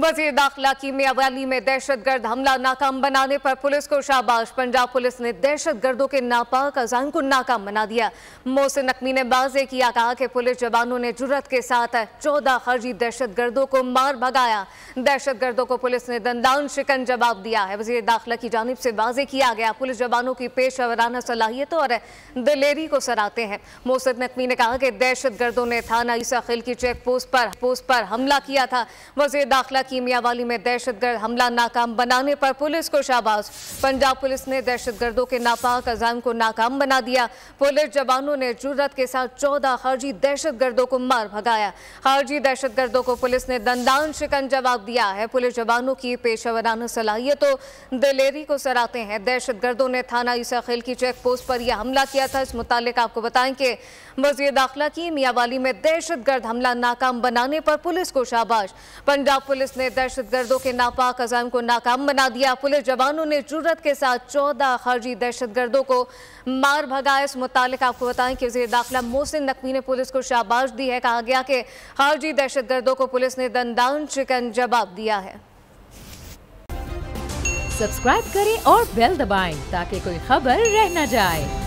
वजीर दाखिला की मियावाली में दहशत गर्द हमला नाकाम बनाने पर पुलिस को शाबाश पंजाब पुलिस ने दहशत गर्दों के नापाक अजान को नाकाम बना दिया मोहसिन नकवी ने बाजे किया कहा कि पुलिस जवानों ने जुरत के साथ चौदह खर्जी दहशत गर्दों को मार भगाया दहशत गर्दों को पुलिस ने दंदान शिकन जवाब दिया है वजीर दाखिला की जानब से बाजे किया गया पुलिस जवानों की पेशावराना सलाहियतों और दलेरी को सराहते हैं मोहसिन नकवी ने कहा कि दहशत गर्दों ने थाना ईसा खिल की चेक पोस्ट पर पोस्ट पर हमला किया था वजीर दाखिला की मियावाली में दहशतगर्द हमला नाकाम बनाने पर पुलिस को शाबाश पंजाब पुलिस ने दहशतगर्दों के नापाक अजाम को नाकाम बना दिया पुलिस जवानों ने जरूरत के साथ चौदह खारजी दहशतगर्दों को मार भगाया खारजी दहशतगर्दों को पुलिस ने दंदान शिकन जवाब दिया है पुलिस जवानों की पेशावराना सलाहियतों तो दिलेरी को सराहते हैं दहशतगर्दों ने थाना ईसा खेल की चेक पोस्ट पर यह हमला किया था इस मुतालिक आपको बताएं कि वजी दाखिला की मियावाली में दहशतगर्द हमला नाकाम बनाने पर पुलिस को शाबाश पंजाब पुलिस ने दहशत गर्दों के नापाक अजाम को नाकाम बना दिया पुलिस जवानों ने जरूरत के साथ चौदह खारजी गर्दों को मार भगाया इस मुतल आपको बताएं कि वजी दाखिला मोहसिन नकवी ने पुलिस को शाबाश दी है कहा गया कि खारजी गर्दों को पुलिस ने दंदान चिकन जवाब दिया है सब्सक्राइब करें और बेल दबाएं ताकि कोई खबर रह न जाए